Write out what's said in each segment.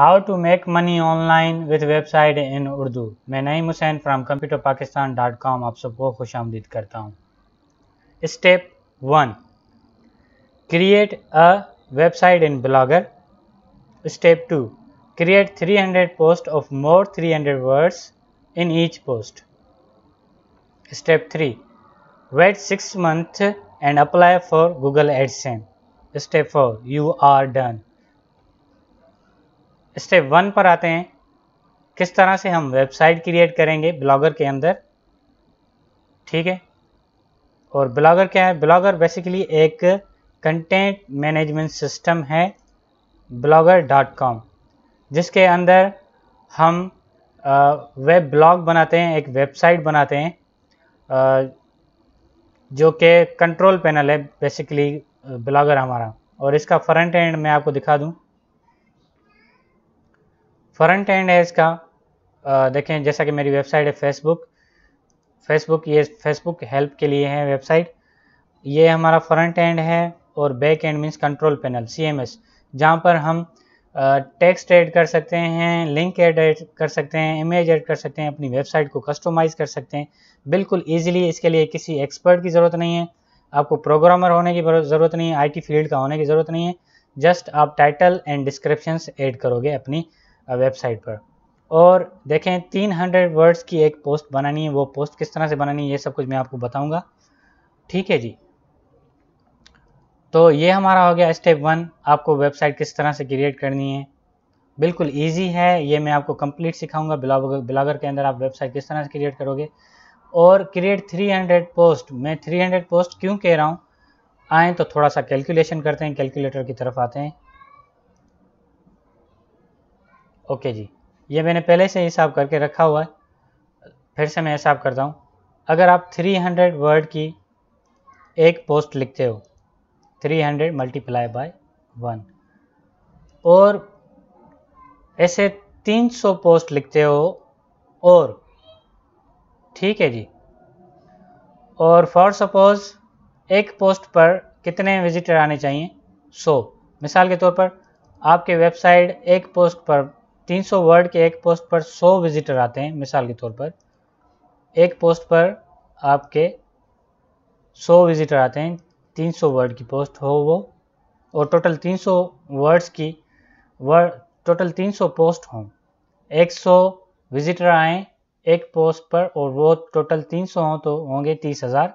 How to make money online with website in Urdu. मैं Naeem Hussain from computer Pakistan dot com आप सबको खुश आमदीद करता हूँ step one create a website in Blogger step two create 300 posts of more 300 words in each post. Step 3. Wait 6 months and apply for Google AdSense. Step 4. You are done. Step one पर आते हैं किस तरह से हम website create करेंगे blogger के अंदर ठीक है और ब्लॉगर क्या है ब्लॉगर बेसिकली एक कंटेंट मैनेजमेंट सिस्टम है ब्लॉगर डॉट कॉम जिसके अंदर हम वेब ब्लॉग बनाते हैं एक वेबसाइट बनाते हैं आ, जो कि कंट्रोल पैनल है बेसिकली ब्लॉगर हमारा और इसका फ्रंट एंड मैं आपको दिखा दूं फ्रंट एंड है इसका देखें जैसा कि मेरी वेबसाइट है फेसबुक फेसबुक ये फेसबुक हेल्प के लिए है वेबसाइट ये हमारा फ्रंट एंड है और back end means control panel C M S जहाँ पर हम टेक्स्ट ऐड कर सकते हैं लिंक एड ऐड कर सकते हैं इमेज ऐड कर सकते हैं अपनी वेबसाइट को कस्टमाइज कर सकते हैं बिल्कुल ईजिली इसके लिए किसी एक्सपर्ट की ज़रूरत नहीं है आपको प्रोग्रामर होने की ज़रूरत नहीं है आईटी फील्ड का होने की ज़रूरत नहीं है जस्ट आप टाइटल एंड डिस्क्रिप्शंस ऐड करोगे अपनी वेबसाइट पर और देखें 300 वर्ड्स की एक पोस्ट बनानी है वो पोस्ट किस तरह से बनानी है ये सब कुछ मैं आपको बताऊंगा ठीक है जी तो ये हमारा हो गया स्टेप वन आपको वेबसाइट किस तरह से क्रिएट करनी है बिल्कुल इजी है ये मैं आपको कंप्लीट सिखाऊंगा ब्लॉगर ब्लॉगर के अंदर आप वेबसाइट किस तरह से क्रिएट करोगे और क्रिएट 300 पोस्ट मैं 300 पोस्ट क्यों कह रहा हूँ आएँ तो थोड़ा सा कैलकुलेशन करते हैं कैलकुलेटर की तरफ आते हैं ओके जी ये मैंने पहले से हिसाब करके रखा हुआ है फिर से मैं हिसाब करता हूँ अगर आप 300 वर्ड की एक पोस्ट लिखते हो 300 हंड्रेड मल्टीप्लाई बाय वन और ऐसे 300 पोस्ट लिखते हो और ठीक है जी और फॉर सपोज एक पोस्ट पर कितने विजिटर आने चाहिए 100 मिसाल के तौर पर आपके वेबसाइट एक पोस्ट पर 300 वर्ड के एक पोस्ट पर 100 विजिटर आते हैं मिसाल के तौर पर एक पोस्ट पर आपके 100 विजिटर आते हैं 300 वर्ड की पोस्ट हो वो और टोटल 300 वर्ड्स की वर्ड टोटल 300 पोस्ट हों 100 विजिटर आए एक पोस्ट पर और वो टोटल 300 हों तो होंगे तीस हज़ार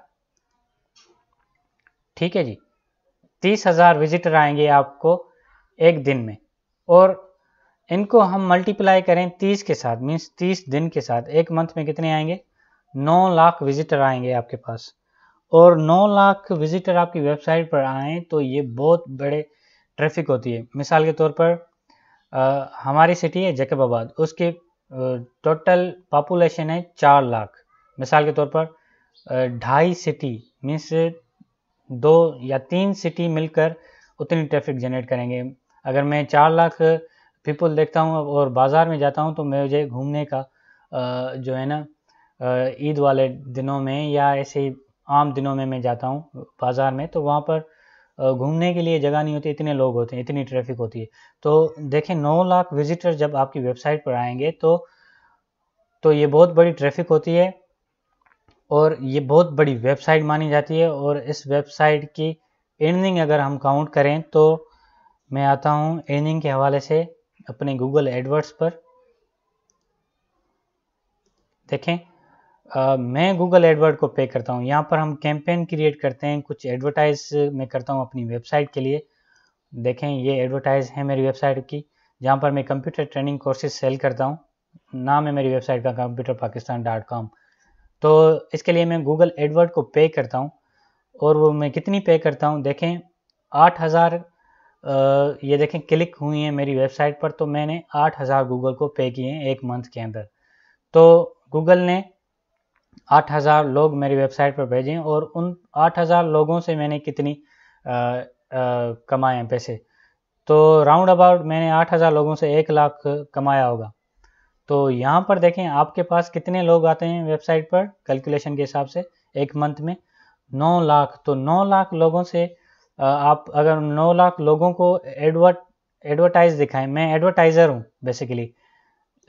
ठीक है जी तीस हज़ार विजिटर आएंगे आपको एक दिन में और इनको हम मल्टीप्लाई करें तीस के साथ मीन्स तीस दिन के साथ एक मंथ में कितने आएंगे नौ लाख विजिटर आएंगे आपके पास और नौ लाख विजिटर आपकी वेबसाइट पर आए तो ये बहुत बड़े ट्रैफिक होती है मिसाल के तौर पर आ, हमारी सिटी है जकबाबाद उसके टोटल पॉपुलेशन है चार लाख मिसाल के तौर पर ढाई सिटी मीन्स दो या तीन सिटी मिलकर उतनी ट्रैफिक जनरेट करेंगे अगर मैं चार लाख पीपल देखता हूँ और बाज़ार में जाता हूँ तो मुझे घूमने का जो है ना ईद वाले दिनों में या ऐसे ही आम दिनों में मैं जाता हूँ बाज़ार में तो वहाँ पर घूमने के लिए जगह नहीं होती इतने लोग होते हैं इतनी ट्रैफिक होती है तो देखें नौ लाख विजिटर जब आपकी वेबसाइट पर आएंगे तो तो ये बहुत बड़ी ट्रैफिक होती है और ये बहुत बड़ी वेबसाइट मानी जाती है और इस वेबसाइट की अर्निंग अगर हम काउंट करें तो मैं आता हूँ अर्निंग के हवाले से अपने गूगल एडवर्ड्स पर देखें आ, मैं गूगल एडवर्ड को पे करता हूँ यहाँ पर हम कैंपेन क्रिएट करते हैं कुछ एडवर्टाइज मैं करता हूँ अपनी वेबसाइट के लिए देखें ये एडवर्टाइज है मेरी वेबसाइट की जहाँ पर मैं कंप्यूटर ट्रेनिंग कोर्सेज सेल करता हूँ नाम है मेरी वेबसाइट का कंप्यूटर पाकिस्तान डॉट कॉम तो इसके लिए मैं गूगल एडवर्ड को पे करता हूँ और वो मैं कितनी पे करता हूँ देखें आठ हज़ार ये देखें क्लिक हुई हैं मेरी वेबसाइट पर तो मैंने आठ हज़ार गूगल को पे किए हैं एक मंथ के अंदर तो गूगल ने आठ हज़ार लोग मेरी वेबसाइट पर भेजे और उन आठ हज़ार लोगों से मैंने कितनी कमाए हैं पैसे तो राउंड अबाउट मैंने आठ हज़ार लोगों से एक लाख कमाया होगा तो यहाँ पर देखें आपके पास कितने लोग आते हैं वेबसाइट पर कैलकुलेशन के हिसाब से एक मंथ में नौ लाख तो नौ लाख लोगों से आप अगर नौ लाख लोगों को एडवर्ट एडवर्टाइज दिखाएं मैं एडवर्टाइज़र हूं बेसिकली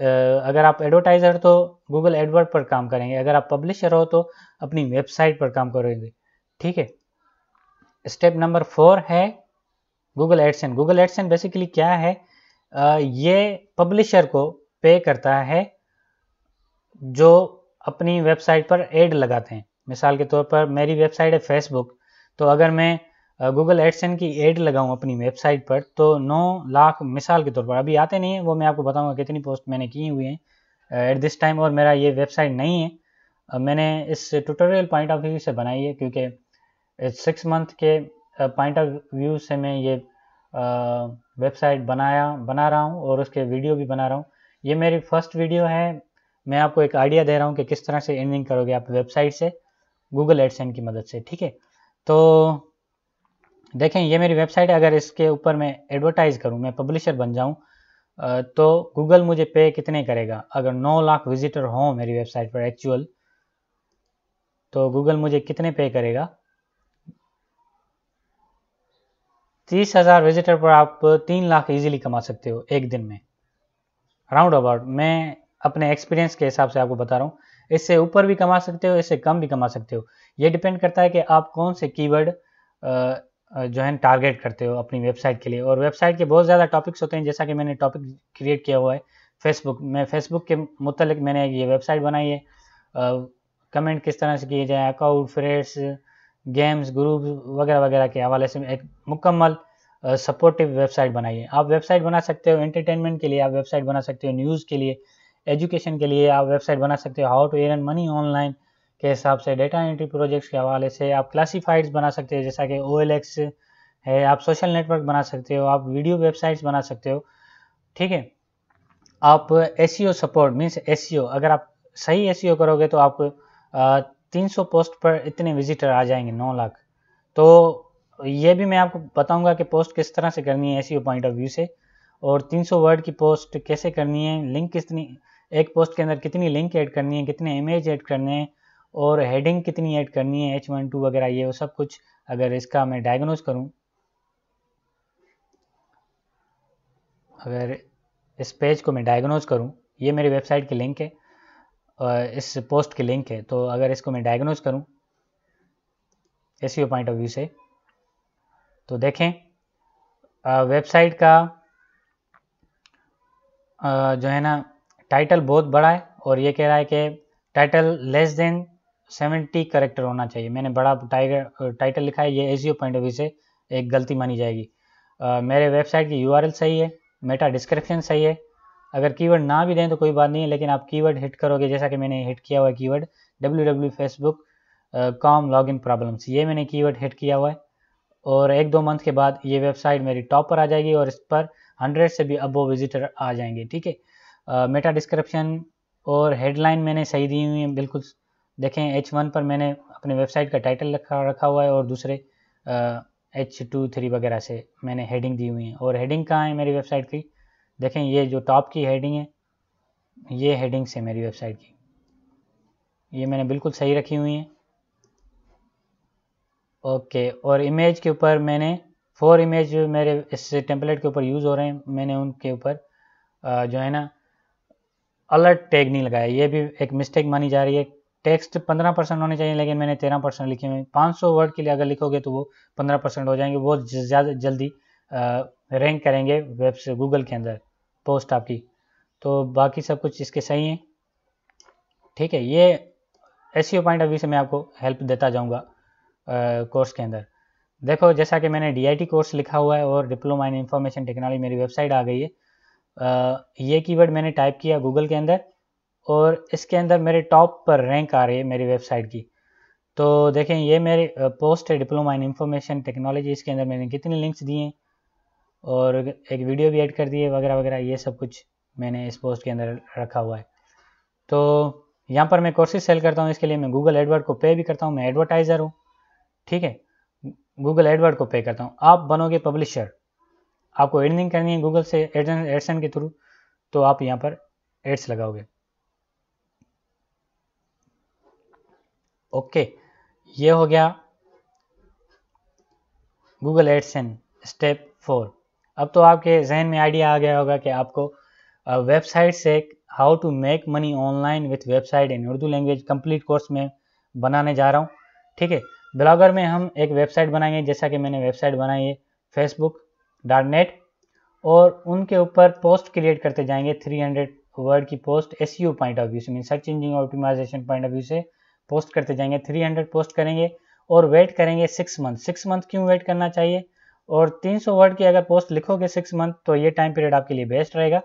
अगर आप एडवर्टाइज़र तो गूगल एडवर्ड पर काम करेंगे अगर आप पब्लिशर हो तो अपनी वेबसाइट पर काम करेंगे ठीक है स्टेप नंबर फोर है Google AdSense Google AdSense basically क्या है ये पब्लिशर को पे करता है जो अपनी वेबसाइट पर एड लगाते हैं मिसाल के तौर पर मेरी वेबसाइट है फेसबुक तो अगर मैं गूगल एडसन की एड लगाऊँ अपनी वेबसाइट पर तो नौ लाख मिसाल के तौर पर अभी आते नहीं हैं वो मैं आपको बताऊँगा कितनी पोस्ट मैंने की हुई हैं एट दिस टाइम और मेरा ये वेबसाइट नहीं है मैंने इस ट्यूटोरियल पॉइंट ऑफ व्यू से बनाई है क्योंकि सिक्स मंथ के पॉइंट ऑफ व्यू से मैं ये वेबसाइट बनाया बना रहा हूँ और उसके वीडियो भी बना रहा हूँ ये मेरी फर्स्ट वीडियो है मैं आपको एक आइडिया दे रहा हूँ कि किस तरह से अर्निंग करोगे आप वेबसाइट से गूगल एडसन की मदद से ठीक है तो देखें ये मेरी वेबसाइट है अगर इसके ऊपर मैं एडवर्टाइज़ करूं मैं पब्लिशर बन जाऊं तो गूगल मुझे पे कितने करेगा अगर 9 लाख विजिटर हों मेरी वेबसाइट पर एक्चुअल तो गूगल मुझे कितने पे करेगा तीस हज़ार विजिटर पर आप तीन लाख इजीली कमा सकते हो एक दिन में राउंड अबाउट मैं अपने एक्सपीरियंस के हिसाब से आपको बता रहा हूँ इससे ऊपर भी कमा सकते हो इससे कम भी कमा सकते हो ये डिपेंड करता है कि आप कौन से कीवर्ड जो है टारगेट करते हो अपनी वेबसाइट के लिए और वेबसाइट के बहुत ज़्यादा टॉपिक्स होते हैं जैसा कि मैंने टॉपिक क्रिएट किया हुआ है फेसबुक मैं फेसबुक के मुतलिक मैंने ये वेबसाइट बनाई है कमेंट किस तरह से किए जाए अकाउंट फ्रेंड्स गेम्स ग्रुप वगैरह वगैरह के हवाले से एक मुकम्मल सपोर्टिव वेबसाइट बनाई है आप वेबसाइट बना सकते हो एंटरटेनमेंट के लिए आप वेबसाइट बना सकते हो न्यूज़ के लिए एजुकेशन के लिए आप वेबसाइट बना सकते हो how to earn money online के हिसाब से डेटा एंट्री प्रोजेक्ट्स के हवाले से आप क्लासीफाइड्स बना सकते हो जैसा कि ओ है आप सोशल नेटवर्क बना सकते हो आप वीडियो वेबसाइट्स बना सकते हो ठीक है आप एस सपोर्ट मीन्स एस अगर आप सही एस e करोगे तो आप तीन सौ पोस्ट पर इतने विजिटर आ जाएंगे नौ लाख तो ये भी मैं आपको बताऊंगा कि पोस्ट किस तरह से करनी है ओ पॉइंट ऑफ व्यू से और 300 वर्ड की पोस्ट कैसे करनी है लिंक कितनी एक पोस्ट के अंदर कितनी लिंक ऐड करनी है कितने इमेज ऐड करने हैं और हेडिंग कितनी ऐड करनी है एच वन टू वगैरह ये वो सब कुछ अगर इसका मैं डायग्नोज करूं अगर इस पेज को मैं डायग्नोज करूं ये मेरी वेबसाइट की लिंक है और इस पोस्ट की लिंक है तो अगर इसको मैं डायग्नोज करूं एस पॉइंट ऑफ व्यू से तो देखें वेबसाइट का जो है ना टाइटल बहुत बड़ा है और ये कह रहा है कि title less than seventy character होना चाहिए मैंने बड़ा टाइगर टाइटल लिखा है ये एस पॉइंट ऑफ व्यू से एक गलती मानी जाएगी आ, मेरे वेबसाइट की यू सही है मेटा डिस्क्रिप्शन सही है अगर कीवर्ड ना भी दें तो कोई बात नहीं है लेकिन आप कीवर्ड हिट करोगे जैसा कि मैंने हिट किया हुआ है keyword W W Facebook com log in problems ये मैंने कीवर्ड हिट किया हुआ है और एक दो मंथ के बाद ये वेबसाइट मेरी टॉप पर आ जाएगी और इस पर हंड्रेड से भी अबो विजिटर आ जाएंगे ठीक है मेटा डिस्क्रिप्शन और हेडलाइन मैंने सही दी हुई है बिल्कुल देखें एच वन पर मैंने अपने वेबसाइट का टाइटल रखा रखा हुआ है और दूसरे एच टू थ्री वगैरह से मैंने हेडिंग दी हुई है और हेडिंग कहाँ है मेरी वेबसाइट की देखें ये जो टॉप की हेडिंग है ये हेडिंग्स है मेरी वेबसाइट की ये मैंने बिल्कुल सही रखी हुई है ओके और इमेज के ऊपर मैंने फोर इमेज मेरे इस टेम्पलेट के ऊपर यूज़ हो रहे हैं मैंने उनके ऊपर जो है ना अलर्ट टैग नहीं लगाया ये भी एक मिस्टेक मानी जा रही है टेक्स्ट पंद्रह परसेंट होने चाहिए लेकिन मैंने तेरह परसेंट लिखे हुए पाँच सौ वर्ड के लिए अगर लिखोगे तो वो पंद्रह परसेंट हो जाएंगे वो ज़्यादा जल्दी रैंक करेंगे वेब से गूगल के अंदर पोस्ट आपकी तो बाकी सब कुछ इसके सही हैं ठीक है ये एस पॉइंट ऑफ व्यू से मैं आपको हेल्प देता जाऊँगा कोर्स के अंदर देखो जैसा कि मैंने टी कोर्स लिखा हुआ है और डिप्लोमा इन इंफॉर्मेशन टेक्नोलॉजी मेरी वेबसाइट आ गई है आ, ये कीवर्ड मैंने टाइप किया गूगल के अंदर और इसके अंदर मेरे टॉप पर रैंक आ रही है मेरी वेबसाइट की तो देखें ये मेरी पोस्ट है डिप्लोमा इन इंफॉर्मेशन टेक्नोलॉजी इसके अंदर मैंने कितने लिंक्स दिए और एक वीडियो भी ऐड कर दिए वगैरह वगैरह ये सब कुछ मैंने इस पोस्ट के अंदर रखा हुआ है तो यहाँ पर मैं कोर्सेज सेल करता हूँ इसके लिए मैं गूगल एडवर्ड को पे भी करता हूँ मैं एडवर्टाइज़र हूँ ठीक है गूगल एडवर्ड को पे करता हूँ आप बनोगे पब्लिशर आपको एडनिंग करनी है गूगल से एडसन के थ्रू तो आप यहाँ पर एड्स लगाओगे ओके ये हो गया गूगल एडसन स्टेप फोर अब तो आपके जहन में आइडिया आ गया होगा कि आपको वेबसाइट से how to make money online with website in Urdu language complete course में बनाने जा रहा हूँ ठीक है ब्लॉगर में हम एक वेबसाइट बनाएंगे जैसा कि मैंने वेबसाइट बनाई है फेसबुक डॉट नेट और उनके ऊपर पोस्ट क्रिएट करते जाएंगे 300 वर्ड की post S point of view से mean search engine optimization point of view से पोस्ट करते जाएंगे 300 पोस्ट करेंगे और वेट करेंगे सिक्स मंथ सिक्स मंथ क्यों वेट करना चाहिए और 300 वर्ड की अगर पोस्ट लिखोगे सिक्स मंथ तो ये टाइम पीरियड आपके लिए बेस्ट रहेगा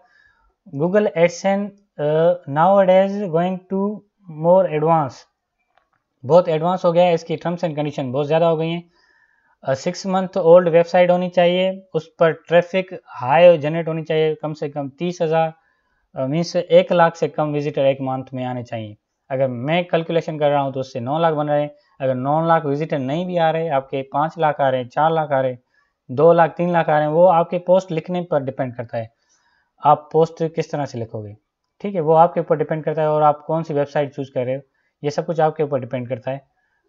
Google AdSense now is going to more advance बहुत एडवांस हो गया है इसकी टर्म्स एंड कंडीशन बहुत ज़्यादा हो गई हैं सिक्स मंथ ओल्ड वेबसाइट होनी चाहिए उस पर ट्रैफिक हाई जनरेट होनी चाहिए कम से कम तीस हज़ार मीन्स uh, एक लाख से कम विजिटर एक मंथ में आने चाहिए अगर मैं कैलकुलेशन कर रहा हूँ तो उससे नौ लाख बन रहे हैं अगर नौ लाख विजिटर नहीं भी आ रहे आपके पाँच लाख आ रहे हैं चार लाख आ रहे हैं दो लाख तीन लाख आ रहे हैं वो आपके पोस्ट लिखने पर डिपेंड करता है आप पोस्ट किस तरह से लिखोगे ठीक है वो आपके ऊपर डिपेंड करता है और आप कौन सी वेबसाइट चूज कर रहे हो ये सब कुछ आपके ऊपर डिपेंड करता है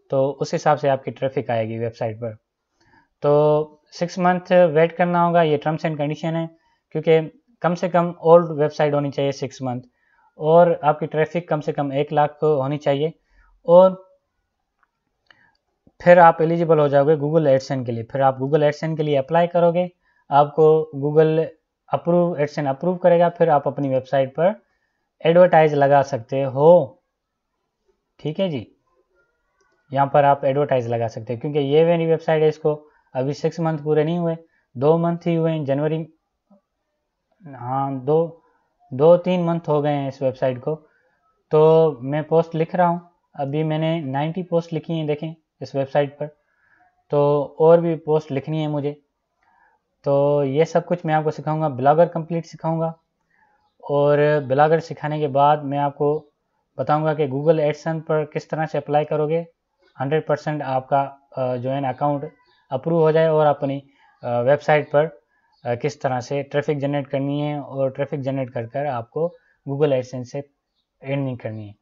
तो उस हिसाब से आपकी ट्रैफिक आएगी वेबसाइट पर तो सिक्स मंथ वेट करना होगा ये टर्म्स एंड कंडीशन है क्योंकि कम से कम ओल्ड वेबसाइट होनी चाहिए सिक्स मंथ और आपकी ट्रैफिक कम से कम एक लाख होनी चाहिए और फिर आप एलिजिबल हो जाओगे गूगल एडसन के लिए फिर आप गूगल एडसन के लिए अप्लाई करोगे आपको गूगल अप्रूव एडसन अप्रूव करेगा फिर आप अपनी वेबसाइट पर एडवर्टाइज लगा सकते हो ठीक है जी यहाँ पर आप एडवर्टाइज लगा सकते हैं क्योंकि ये मेरी वेबसाइट है इसको अभी सिक्स मंथ पूरे नहीं हुए दो मंथ ही हुए जनवरी हाँ दो दो तीन मंथ हो गए हैं इस वेबसाइट को तो मैं पोस्ट लिख रहा हूँ अभी मैंने 90 पोस्ट लिखी हैं देखें इस वेबसाइट पर तो और भी पोस्ट लिखनी है मुझे तो ये सब कुछ मैं आपको सिखाऊंगा ब्लॉगर कंप्लीट सिखाऊंगा और ब्लॉगर सिखाने के बाद मैं आपको बताऊंगा कि गूगल एडसन पर किस तरह से अप्लाई करोगे 100 परसेंट आपका जो है ना अकाउंट अप्रूव हो जाए और अपनी वेबसाइट पर किस तरह से ट्रैफिक जनरेट करनी है और ट्रैफिक जनरेट कर कर आपको गूगल एडसेंस से अर्निंग करनी है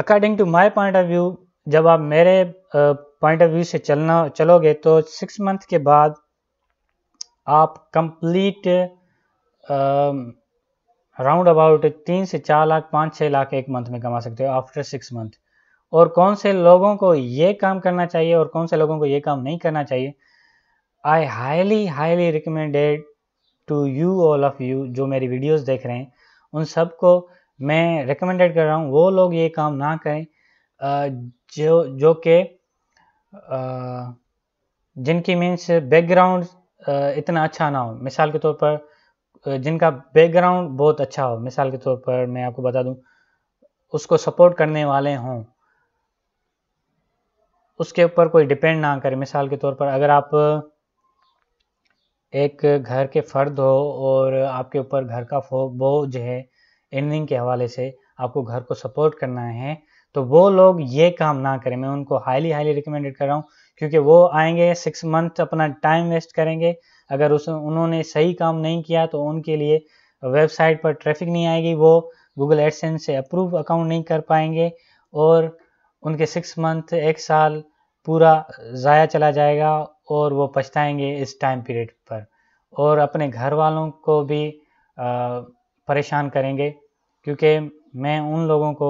according to my point of view जब आप मेरे पॉइंट ऑफ व्यू से चलना चलोगे तो सिक्स मंथ के बाद आप कंप्लीट राउंड अबाउट तीन से चार लाख पाँच छः लाख एक मंथ में कमा सकते हो आफ्टर सिक्स मंथ और कौन से लोगों को ये काम करना चाहिए और कौन से लोगों को ये काम नहीं करना चाहिए I highly highly recommended to you all of you जो मेरी वीडियोज़ देख रहे हैं उन सबको मैं रिकमेंडेड कर रहा हूँ वो लोग ये काम ना करें जो जो कि जिनकी मीन्स बैकग्राउंड इतना अच्छा ना हो मिसाल के तौर पर जिनका बैकग्राउंड बहुत अच्छा हो मिसाल के तौर पर मैं आपको बता दूं उसको सपोर्ट करने वाले हों उसके ऊपर कोई डिपेंड ना करें मिसाल के तौर पर अगर आप एक घर के फर्द हो और आपके ऊपर घर का बोझ है इनिंग के हवाले से आपको घर को सपोर्ट करना है तो वो लोग ये काम ना करें मैं उनको हाईली हाईली रिकमेंडेड कर रहा हूँ क्योंकि वो आएंगे सिक्स मंथ अपना टाइम वेस्ट करेंगे अगर उस उन्होंने सही काम नहीं किया तो उनके लिए वेबसाइट पर ट्रैफिक नहीं आएगी वो गूगल एडसेंस से अप्रूव अकाउंट नहीं कर पाएंगे और उनके सिक्स मंथ एक साल पूरा ज़ाया चला जाएगा और वो पछताएंगे इस टाइम पीरियड पर और अपने घर वालों को भी परेशान करेंगे क्योंकि मैं उन लोगों को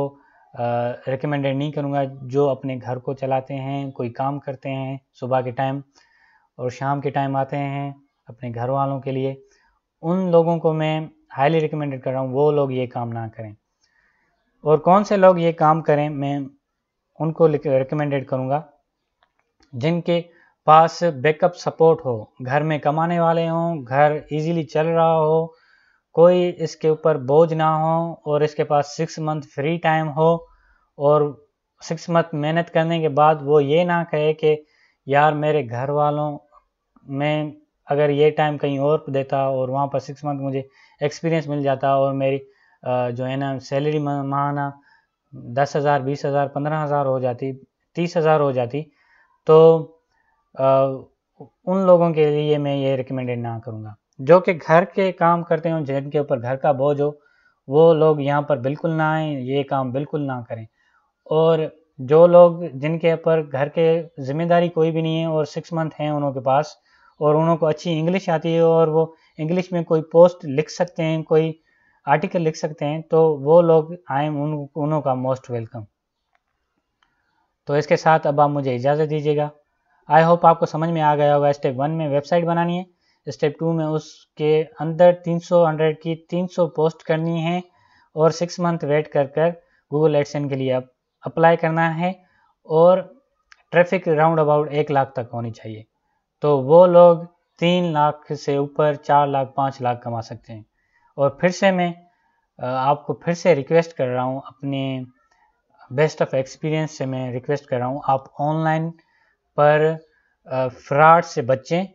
रिकमेंडेड नहीं करूँगा जो अपने घर को चलाते हैं कोई काम करते हैं सुबह के टाइम और शाम के टाइम आते हैं अपने घर वालों के लिए उन लोगों को मैं हाईली रिकमेंडेड कर रहा हूँ वो लोग ये काम ना करें और कौन से लोग ये काम करें मैं उनको रिकमेंडेड करूँगा जिनके पास बैकअप सपोर्ट हो घर में कमाने वाले हों घर इजीली चल रहा हो कोई इसके ऊपर बोझ ना हो और इसके पास सिक्स मंथ फ्री टाइम हो और सिक्स मंथ मेहनत करने के बाद वो ये ना कहे कि यार मेरे घर वालों में अगर ये टाइम कहीं और देता और वहाँ पर सिक्स मंथ मुझे एक्सपीरियंस मिल जाता और मेरी जो है ना सैलरी माहाना दस हज़ार बीस हज़ार पंद्रह हज़ार हो जाती तीस हज़ार हो जाती तो उन लोगों के लिए मैं ये रिकमेंडेड ना करूँगा जो कि घर के काम करते हैं जिनके ऊपर घर का बोझ हो वो लोग यहाँ पर बिल्कुल ना आए ये काम बिल्कुल ना करें और जो लोग जिनके ऊपर घर के ज़िम्मेदारी कोई भी नहीं है और सिक्स मंथ हैं उनके पास और उनको अच्छी इंग्लिश आती है और वो इंग्लिश में कोई पोस्ट लिख सकते हैं कोई आर्टिकल लिख सकते हैं तो वो लोग आए उन उनों का मोस्ट वेलकम तो इसके साथ अब आप मुझे इजाज़त दीजिएगा आई होप आपको समझ में आ गया होगा स्टेप वन में वेबसाइट बनानी है स्टेप टू में उसके अंदर 300 हंड्रेड की 300 पोस्ट करनी है और सिक्स मंथ वेट कर कर गूगल एडसन के लिए अप्लाई करना है और ट्रैफिक राउंड अबाउट एक लाख तक होनी चाहिए तो वो लोग तीन लाख से ऊपर चार लाख पाँच लाख कमा सकते हैं और फिर से मैं आपको फिर से रिक्वेस्ट कर रहा हूँ अपने बेस्ट ऑफ एक्सपीरियंस से मैं रिक्वेस्ट कर रहा हूँ आप ऑनलाइन पर फ्रॉड से बचें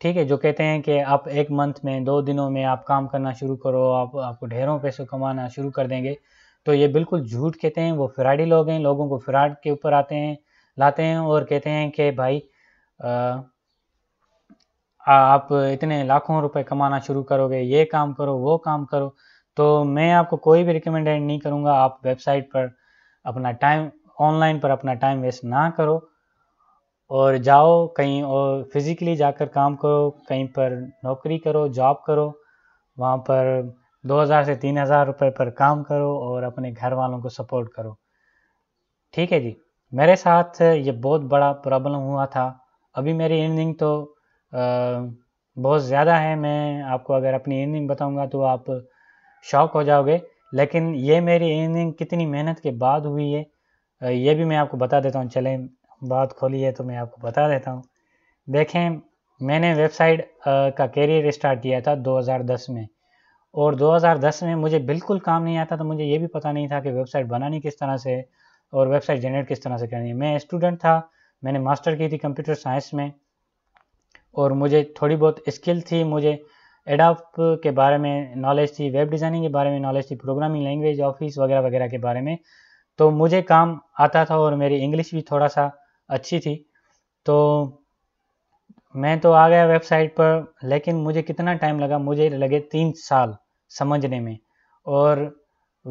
ठीक है जो कहते हैं कि आप एक मंथ में दो दिनों में आप काम करना शुरू करो आप आपको ढेरों पैसे कमाना शुरू कर देंगे तो ये बिल्कुल झूठ कहते हैं वो फ्राडी लोग हैं लोगों को फ्राड के ऊपर आते हैं लाते हैं और कहते हैं कि भाई आ, आप इतने लाखों रुपए कमाना शुरू करोगे ये काम करो वो काम करो तो मैं आपको कोई भी रिकमेंडेड नहीं करूँगा आप वेबसाइट पर अपना टाइम ऑनलाइन पर अपना टाइम वेस्ट ना करो और जाओ कहीं और फिज़िकली जाकर काम करो कहीं पर नौकरी करो जॉब करो वहाँ पर 2000 से 3000 रुपए पर काम करो और अपने घर वालों को सपोर्ट करो ठीक है जी मेरे साथ ये बहुत बड़ा प्रॉब्लम हुआ था अभी मेरी इर्निंग तो बहुत ज़्यादा है मैं आपको अगर अपनी इर्निंग बताऊंगा तो आप शॉक हो जाओगे लेकिन ये मेरी इर्निंग कितनी मेहनत के बाद हुई है ये भी मैं आपको बता देता हूँ चलें बात खोली है तो मैं आपको बता देता हूँ देखें मैंने वेबसाइट का कैरियर स्टार्ट किया था 2010 में और 2010 में मुझे बिल्कुल काम नहीं आता तो मुझे ये भी पता नहीं था कि वेबसाइट बनानी किस तरह से और वेबसाइट जनरेट किस तरह से करनी है मैं स्टूडेंट था मैंने मास्टर की थी कंप्यूटर साइंस में और मुझे थोड़ी बहुत स्किल थी मुझे एडाप के बारे में नॉलेज थी वेब डिज़ाइनिंग के बारे में नॉलेज थी प्रोग्रामिंग लैंग्वेज ऑफिस वगैरह वगैरह के बारे में तो मुझे काम आता था और मेरी इंग्लिश भी थोड़ा सा अच्छी थी तो मैं तो आ गया वेबसाइट पर लेकिन मुझे कितना टाइम लगा मुझे लगे तीन साल समझने में और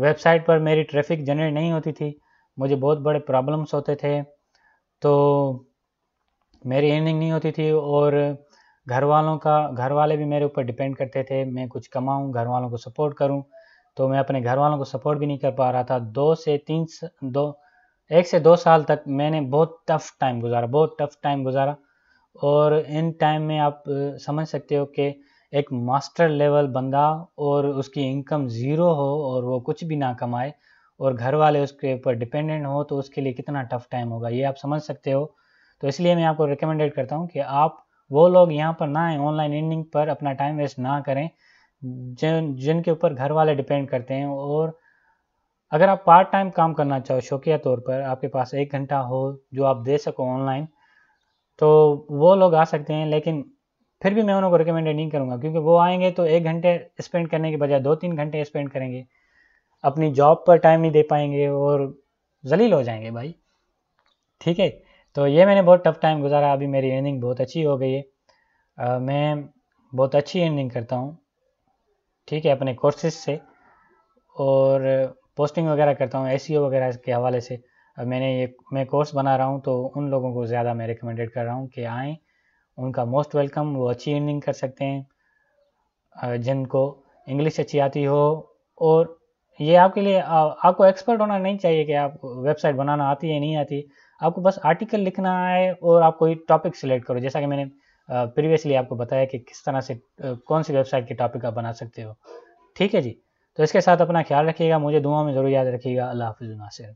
वेबसाइट पर मेरी ट्रैफिक जनरेट नहीं होती थी मुझे बहुत बड़े प्रॉब्लम्स होते थे तो मेरी अर्निंग नहीं होती थी और घर वालों का घर वाले भी मेरे ऊपर डिपेंड करते थे मैं कुछ कमाऊं घर वालों को सपोर्ट करूं तो मैं अपने घर वालों को सपोर्ट भी नहीं कर पा रहा था दो से तीन दो एक से दो साल तक मैंने बहुत टफ टाइम गुजारा बहुत टफ टाइम गुजारा और इन टाइम में आप समझ सकते हो कि एक मास्टर लेवल बंदा और उसकी इनकम ज़ीरो हो और वो कुछ भी ना कमाए और घर वाले उसके ऊपर डिपेंडेंट हो तो उसके लिए कितना टफ टाइम होगा ये आप समझ सकते हो तो इसलिए मैं आपको रिकमेंडेड करता हूँ कि आप वो लोग यहाँ पर ना आए ऑनलाइन अर्निंग पर अपना टाइम वेस्ट ना करें जिन जिनके ऊपर घर वाले डिपेंड करते हैं और अगर आप पार्ट टाइम काम करना चाहो शौकिया तौर पर आपके पास एक घंटा हो जो आप दे सको ऑनलाइन तो वो लोग आ सकते हैं लेकिन फिर भी मैं उनको रिकमेंडेड नहीं करूँगा क्योंकि वो आएंगे तो एक घंटे स्पेंड करने के बजाय दो तीन घंटे स्पेंड करेंगे अपनी जॉब पर टाइम नहीं दे पाएंगे और जलील हो जाएंगे भाई ठीक है तो ये मैंने बहुत टफ टाइम गुजारा अभी मेरी अर्निंग बहुत अच्छी हो गई है आ, मैं बहुत अच्छी अर्निंग करता हूँ ठीक है अपने कोर्सेज से और पोस्टिंग वगैरह करता हूँ एस e वगैरह के हवाले से मैंने ये मैं कोर्स बना रहा हूँ तो उन लोगों को ज़्यादा मैं रिकमेंडेड कर रहा हूँ कि आएँ उनका मोस्ट वेलकम वो अच्छी अर्निंग कर सकते हैं जिनको इंग्लिश अच्छी आती हो और ये आपके लिए आ, आपको एक्सपर्ट होना नहीं चाहिए कि आप वेबसाइट बनाना आती है नहीं आती आपको बस आर्टिकल लिखना है और आप कोई टॉपिक सिलेक्ट करो जैसा कि मैंने प्रीवियसली आपको बताया कि किस तरह से कौन सी वेबसाइट के टॉपिक आप बना सकते हो ठीक है जी तो इसके साथ अपना ख्याल रखिएगा मुझे दुआ में ज़रूर याद रखिएगा अल्लाह हाफिज़ नासिर